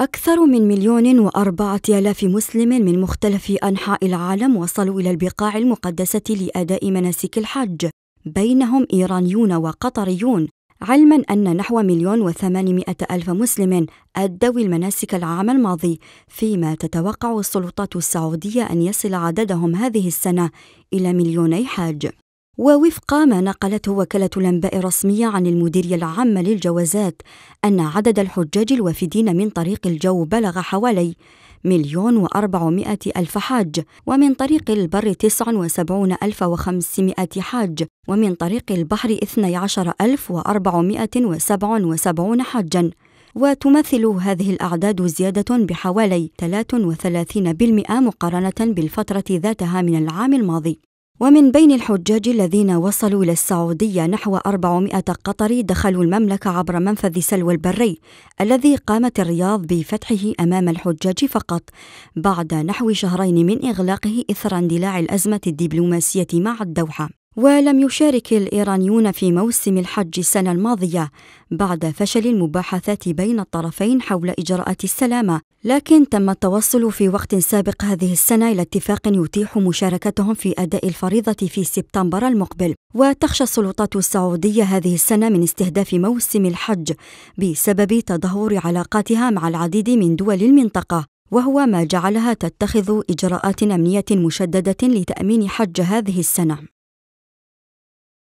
أكثر من مليون وأربعة آلاف مسلم من مختلف أنحاء العالم وصلوا إلى البقاع المقدسة لأداء مناسك الحج بينهم إيرانيون وقطريون علما أن نحو مليون وثمانمائة ألف مسلم أدوا المناسك العام الماضي فيما تتوقع السلطات السعودية أن يصل عددهم هذه السنة إلى مليوني حاج ووفق ما نقلته وكالة الأنباء الرسمية عن المديرية العامة للجوازات أن عدد الحجاج الوافدين من طريق الجو بلغ حوالي مليون وأربعمائة ألف حاج ومن طريق البر تسع وسبعون ألف وخمسمائة حاج ومن طريق البحر اثني عشر ألف وأربعمائة وسبع وسبعون حاجا وتمثل هذه الأعداد زيادة بحوالي 33% مقارنة بالفترة ذاتها من العام الماضي ومن بين الحجاج الذين وصلوا إلى السعودية نحو 400 قطري دخلوا المملكة عبر منفذ سلوى البري الذي قامت الرياض بفتحه أمام الحجاج فقط بعد نحو شهرين من إغلاقه إثر اندلاع الأزمة الدبلوماسية مع الدوحة ولم يشارك الإيرانيون في موسم الحج السنة الماضية بعد فشل المباحثات بين الطرفين حول إجراءات السلامة، لكن تم التوصل في وقت سابق هذه السنة إلى اتفاق يتيح مشاركتهم في أداء الفريضة في سبتمبر المقبل، وتخشى السلطات السعودية هذه السنة من استهداف موسم الحج بسبب تدهور علاقاتها مع العديد من دول المنطقة، وهو ما جعلها تتخذ إجراءات أمنية مشددة لتأمين حج هذه السنة.